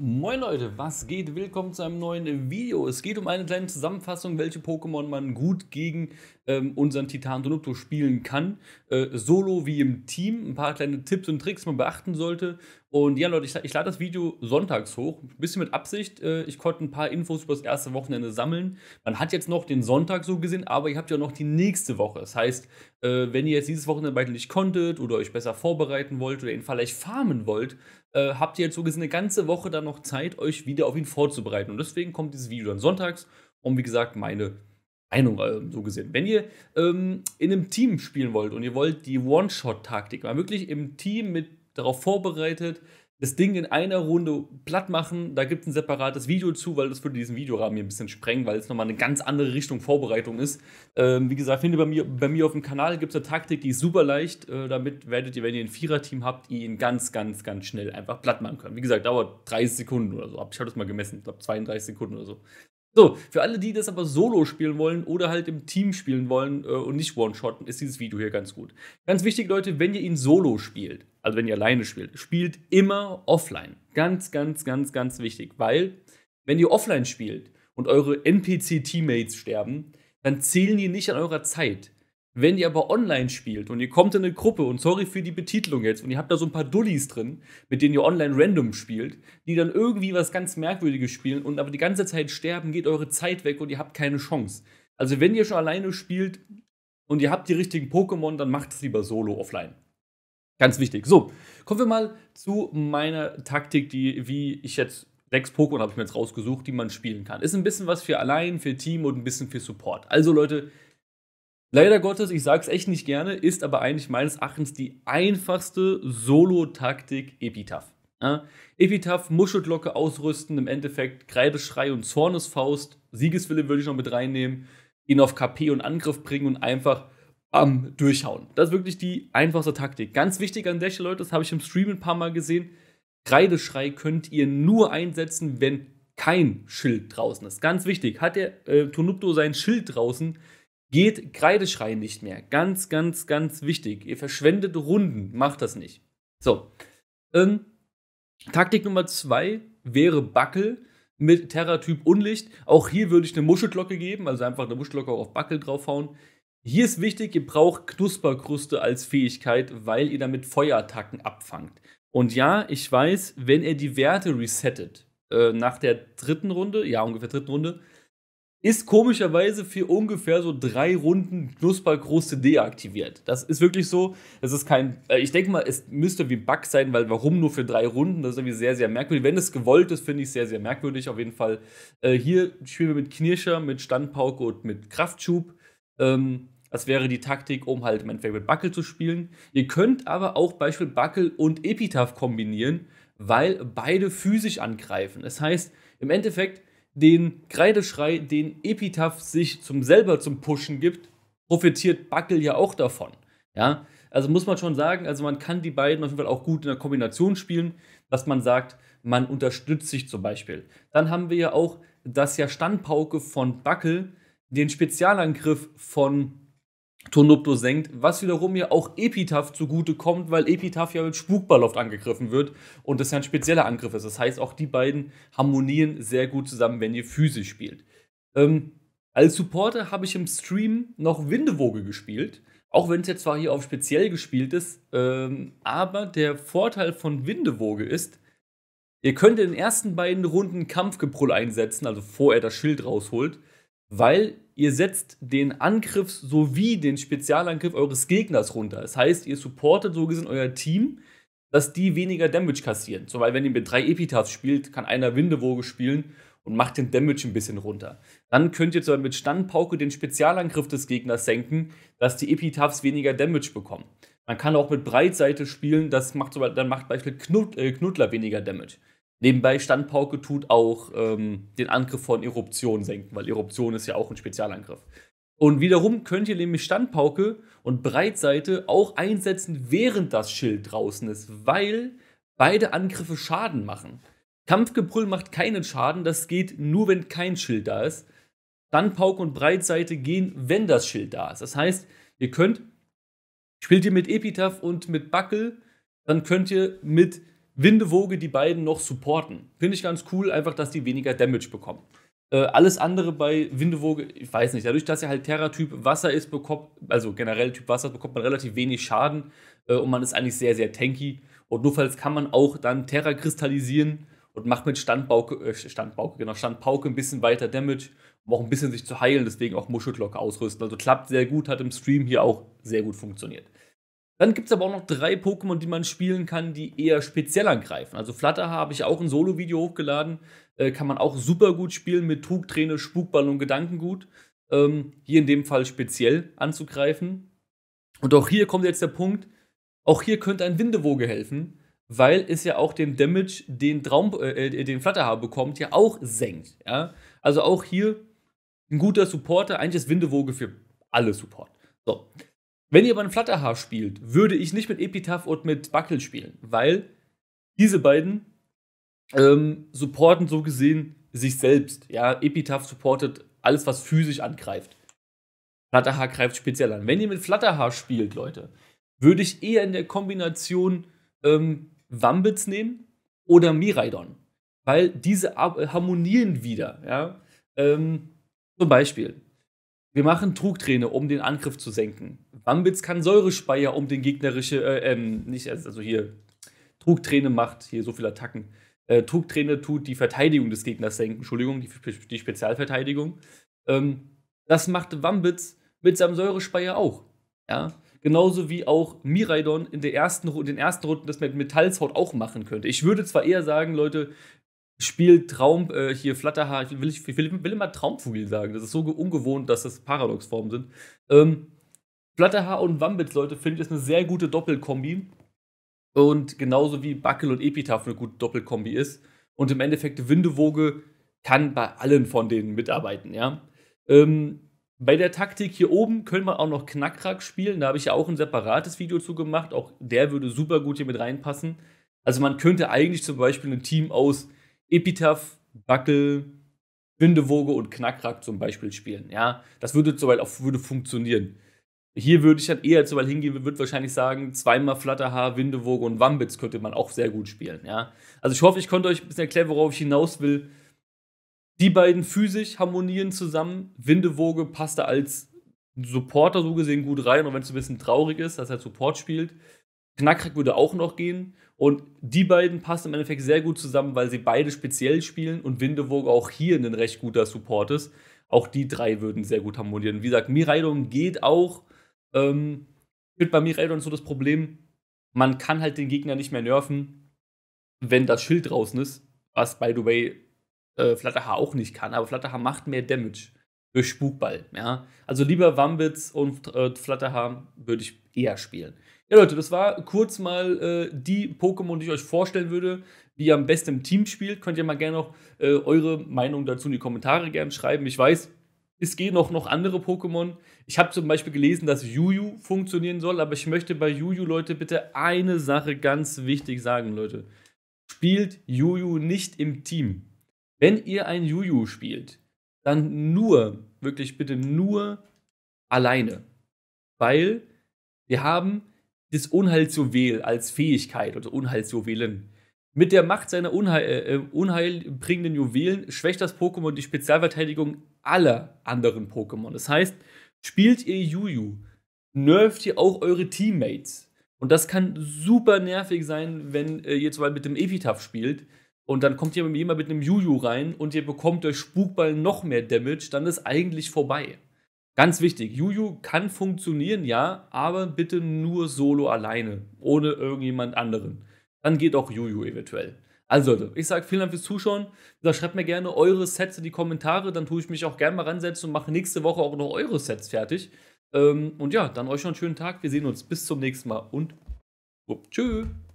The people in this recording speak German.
Moin Leute, was geht? Willkommen zu einem neuen Video. Es geht um eine kleine Zusammenfassung, welche Pokémon man gut gegen ähm, unseren Titan Tonopto spielen kann. Äh, solo wie im Team. Ein paar kleine Tipps und Tricks, man beachten sollte. Und ja, Leute, ich, ich lade das Video sonntags hoch. Ein bisschen mit Absicht. Äh, ich konnte ein paar Infos über das erste Wochenende sammeln. Man hat jetzt noch den Sonntag so gesehen, aber ihr habt ja noch die nächste Woche. Das heißt, äh, wenn ihr jetzt dieses Wochenende beide nicht konntet oder euch besser vorbereiten wollt oder ihn vielleicht farmen wollt, äh, habt ihr jetzt so gesehen eine ganze Woche dann noch Zeit, euch wieder auf ihn vorzubereiten. Und deswegen kommt dieses Video dann sonntags. um wie gesagt, meine Meinung ähm, so gesehen. Wenn ihr ähm, in einem Team spielen wollt und ihr wollt die One-Shot-Taktik, mal wirklich im Team mit darauf vorbereitet, das Ding in einer Runde platt machen, da gibt es ein separates Video zu, weil das würde diesen Videorahmen hier ein bisschen sprengen, weil es nochmal eine ganz andere Richtung Vorbereitung ist. Ähm, wie gesagt, findet bei mir, bei mir auf dem Kanal gibt es eine Taktik, die ist super leicht. Äh, damit werdet ihr, wenn ihr ein Vierer-Team habt, ihn ganz, ganz, ganz schnell einfach platt machen können. Wie gesagt, dauert 30 Sekunden oder so. Ich habe das mal gemessen, ich glaube 32 Sekunden oder so. So, für alle, die das aber solo spielen wollen oder halt im Team spielen wollen äh, und nicht one-shotten, ist dieses Video hier ganz gut. Ganz wichtig, Leute, wenn ihr ihn solo spielt, also wenn ihr alleine spielt, spielt immer offline. Ganz, ganz, ganz, ganz wichtig, weil wenn ihr offline spielt und eure NPC-Teammates sterben, dann zählen die nicht an eurer Zeit. Wenn ihr aber online spielt und ihr kommt in eine Gruppe und sorry für die Betitelung jetzt und ihr habt da so ein paar Dullis drin, mit denen ihr online random spielt, die dann irgendwie was ganz Merkwürdiges spielen und aber die ganze Zeit sterben, geht eure Zeit weg und ihr habt keine Chance. Also wenn ihr schon alleine spielt und ihr habt die richtigen Pokémon, dann macht es lieber solo offline. Ganz wichtig. So, kommen wir mal zu meiner Taktik, die, wie ich jetzt sechs Pokémon habe ich mir jetzt rausgesucht, die man spielen kann. Ist ein bisschen was für allein, für Team und ein bisschen für Support. Also Leute, Leider Gottes, ich sag's echt nicht gerne, ist aber eigentlich meines Erachtens die einfachste Solo-Taktik Epitaph. Ja? Epitaph, Muschelglocke ausrüsten, im Endeffekt Kreideschrei und Zornesfaust, Siegeswille würde ich noch mit reinnehmen, ihn auf KP und Angriff bringen und einfach bam, durchhauen. Das ist wirklich die einfachste Taktik. Ganz wichtig an der Stelle, Leute, das habe ich im Stream ein paar Mal gesehen, Kreideschrei könnt ihr nur einsetzen, wenn kein Schild draußen ist. Ganz wichtig, hat der äh, Tonupto sein Schild draußen, Geht Kreideschreien nicht mehr. Ganz, ganz, ganz wichtig. Ihr verschwendet Runden. Macht das nicht. So. Ähm, Taktik Nummer zwei wäre Backel mit Terra-Typ Unlicht. Auch hier würde ich eine Muschelglocke geben, also einfach eine Muschelglocke auf Backel draufhauen. Hier ist wichtig, ihr braucht Knusperkruste als Fähigkeit, weil ihr damit Feuerattacken abfangt. Und ja, ich weiß, wenn ihr die Werte resettet, äh, nach der dritten Runde, ja ungefähr dritten Runde, ist komischerweise für ungefähr so drei Runden Knusperkruste deaktiviert. Das ist wirklich so. Das ist kein. Äh, ich denke mal, es müsste wie Bug sein, weil warum nur für drei Runden? Das ist irgendwie sehr, sehr merkwürdig. Wenn es gewollt ist, finde ich sehr, sehr merkwürdig. Auf jeden Fall. Äh, hier spielen wir mit Knirscher, mit Standpauke und mit Kraftschub. Ähm, das wäre die Taktik, um halt im Endeffekt mit Buckel zu spielen. Ihr könnt aber auch Beispiel Buckel und Epitaph kombinieren, weil beide physisch angreifen. Das heißt, im Endeffekt den Kreideschrei, den Epitaph sich zum selber zum Pushen gibt, profitiert Buckel ja auch davon. Ja, also muss man schon sagen, also man kann die beiden auf jeden Fall auch gut in der Kombination spielen, dass man sagt, man unterstützt sich zum Beispiel. Dann haben wir ja auch das ja Standpauke von Buckel, den Spezialangriff von Tonopto senkt, was wiederum ja auch Epitaph zugute kommt, weil Epitaph ja mit Spukball oft angegriffen wird und das ja ein spezieller Angriff ist. Das heißt, auch die beiden harmonieren sehr gut zusammen, wenn ihr physisch spielt. Ähm, als Supporter habe ich im Stream noch Windewoge gespielt, auch wenn es jetzt zwar hier auf speziell gespielt ist, ähm, aber der Vorteil von Windewoge ist, ihr könnt in den ersten beiden Runden Kampfgebrüll einsetzen, also vor er das Schild rausholt weil ihr setzt den Angriff sowie den Spezialangriff eures Gegners runter. Das heißt, ihr supportet so gesehen euer Team, dass die weniger Damage kassieren. Zum Beispiel, wenn ihr mit drei Epitaphs spielt, kann einer Windewoge spielen und macht den Damage ein bisschen runter. Dann könnt ihr zum mit Standpauke den Spezialangriff des Gegners senken, dass die Epitaphs weniger Damage bekommen. Man kann auch mit Breitseite spielen, das macht so, dann macht beispielsweise Knut, äh, Knuddler weniger Damage. Nebenbei Standpauke tut auch ähm, den Angriff von Eruption senken, weil Eruption ist ja auch ein Spezialangriff. Und wiederum könnt ihr nämlich Standpauke und Breitseite auch einsetzen, während das Schild draußen ist, weil beide Angriffe Schaden machen. Kampfgebrüll macht keinen Schaden, das geht nur, wenn kein Schild da ist. Standpauke und Breitseite gehen, wenn das Schild da ist. Das heißt, ihr könnt, spielt ihr mit Epitaph und mit Buckel, dann könnt ihr mit Windewoge die beiden noch supporten. Finde ich ganz cool, einfach, dass die weniger Damage bekommen. Äh, alles andere bei Windewoge, ich weiß nicht, dadurch, dass er halt Terra-Typ Wasser ist, bekommt, also generell Typ Wasser, bekommt man relativ wenig Schaden äh, und man ist eigentlich sehr, sehr tanky. Und notfalls kann man auch dann Terra kristallisieren und macht mit Standbauke, äh, Standbauke, genau, Standpauke ein bisschen weiter Damage, um auch ein bisschen sich zu heilen, deswegen auch Muschelglocke ausrüsten. Also klappt sehr gut, hat im Stream hier auch sehr gut funktioniert. Dann gibt es aber auch noch drei Pokémon, die man spielen kann, die eher speziell angreifen. Also Flutter habe ich auch ein Solo-Video hochgeladen. Äh, kann man auch super gut spielen mit Trug, Spukball und Gedankengut. Ähm, hier in dem Fall speziell anzugreifen. Und auch hier kommt jetzt der Punkt, auch hier könnte ein Windewoge helfen, weil es ja auch den Damage, den, Traum, äh, äh den Flatterhaar bekommt, ja auch senkt. Ja? Also auch hier ein guter Supporter, eigentlich ist Windewoge für alle Support. So, wenn ihr aber ein Flatterhaar spielt, würde ich nicht mit Epitaph und mit Buckle spielen, weil diese beiden ähm, supporten so gesehen sich selbst. Ja, Epitaph supportet alles, was physisch angreift. Flatterhaar greift speziell an. Wenn ihr mit Flatterhaar spielt, Leute, würde ich eher in der Kombination ähm, Wambits nehmen oder Miraidon, weil diese harmonieren wieder. Ja? Ähm, zum Beispiel, wir machen Trugträne, um den Angriff zu senken. Wambitz kann Säurespeier, um den gegnerische, äh, ähm, nicht, also hier, Trugträne macht, hier so viele Attacken. Äh, Trugträne tut die Verteidigung des Gegners senken, Entschuldigung, die, die Spezialverteidigung. Ähm, das macht Wambitz mit seinem Säurespeier auch. Ja? Genauso wie auch Miraidon in, der ersten, in den ersten Runden das mit Metallshaut auch machen könnte. Ich würde zwar eher sagen, Leute, spielt Traum, äh, hier Flatterhaar, ich will, ich will, will, immer Traumvogel sagen, das ist so ungewohnt, dass das Paradoxformen sind. Ähm, Flatterhaar und Wambits, Leute, finde ich, ist eine sehr gute Doppelkombi. Und genauso wie Buckel und Epitaph eine gute Doppelkombi ist. Und im Endeffekt, Windewoge kann bei allen von denen mitarbeiten, ja. Ähm, bei der Taktik hier oben können wir auch noch Knackrack spielen. Da habe ich ja auch ein separates Video zu gemacht. Auch der würde super gut hier mit reinpassen. Also man könnte eigentlich zum Beispiel ein Team aus Epitaph, Buckel, Windewoge und Knackrack zum Beispiel spielen. Ja, das würde soweit auch würde funktionieren. Hier würde ich dann eher zu weit hingehen, würde wahrscheinlich sagen, zweimal Flatterhaar, Windewoge und Wambits könnte man auch sehr gut spielen. Ja? Also ich hoffe, ich konnte euch ein bisschen erklären, worauf ich hinaus will. Die beiden physisch harmonieren zusammen. Windewoge passt da als Supporter so gesehen gut rein, und wenn es ein bisschen traurig ist, dass er Support spielt. Knackrig würde auch noch gehen. Und die beiden passen im Endeffekt sehr gut zusammen, weil sie beide speziell spielen und Windewog auch hier ein recht guter Support ist. Auch die drei würden sehr gut harmonieren. Wie gesagt, Miraidon geht auch. Ähm, wird bei Miraidon so das Problem, man kann halt den Gegner nicht mehr nerven, wenn das Schild draußen ist. Was, by the way, äh, Flatterhaar auch nicht kann. Aber Flatterhaar macht mehr Damage durch Spukball. Ja? Also lieber Wambits und äh, Flatterhaar würde ich eher spielen. Ja, Leute, das war kurz mal äh, die Pokémon, die ich euch vorstellen würde, die ihr am besten im Team spielt. Könnt ihr mal gerne noch äh, eure Meinung dazu in die Kommentare gerne schreiben. Ich weiß, es gehen auch noch andere Pokémon. Ich habe zum Beispiel gelesen, dass Juju funktionieren soll, aber ich möchte bei Juju, Leute, bitte eine Sache ganz wichtig sagen, Leute. Spielt Juju nicht im Team. Wenn ihr ein Juju spielt, dann nur, wirklich bitte nur alleine. Weil wir haben des Unheilsjuwel als Fähigkeit oder Unheilsjuwelen. Mit der Macht seiner Unheil, äh, äh, unheilbringenden Juwelen schwächt das Pokémon die Spezialverteidigung aller anderen Pokémon. Das heißt, spielt ihr Juju, nervt ihr auch eure Teammates. Und das kann super nervig sein, wenn äh, ihr zum Beispiel mit dem Epitaph spielt und dann kommt jemand mit einem Juju rein und ihr bekommt durch Spukball noch mehr Damage, dann ist eigentlich vorbei. Ganz wichtig, Juju kann funktionieren, ja, aber bitte nur solo alleine, ohne irgendjemand anderen. Dann geht auch Juju eventuell. Also Leute, ich sage vielen Dank fürs Zuschauen. Da schreibt mir gerne eure Sets in die Kommentare, dann tue ich mich auch gerne mal ransetzen und mache nächste Woche auch noch eure Sets fertig. Ähm, und ja, dann euch noch einen schönen Tag. Wir sehen uns bis zum nächsten Mal und tschüss.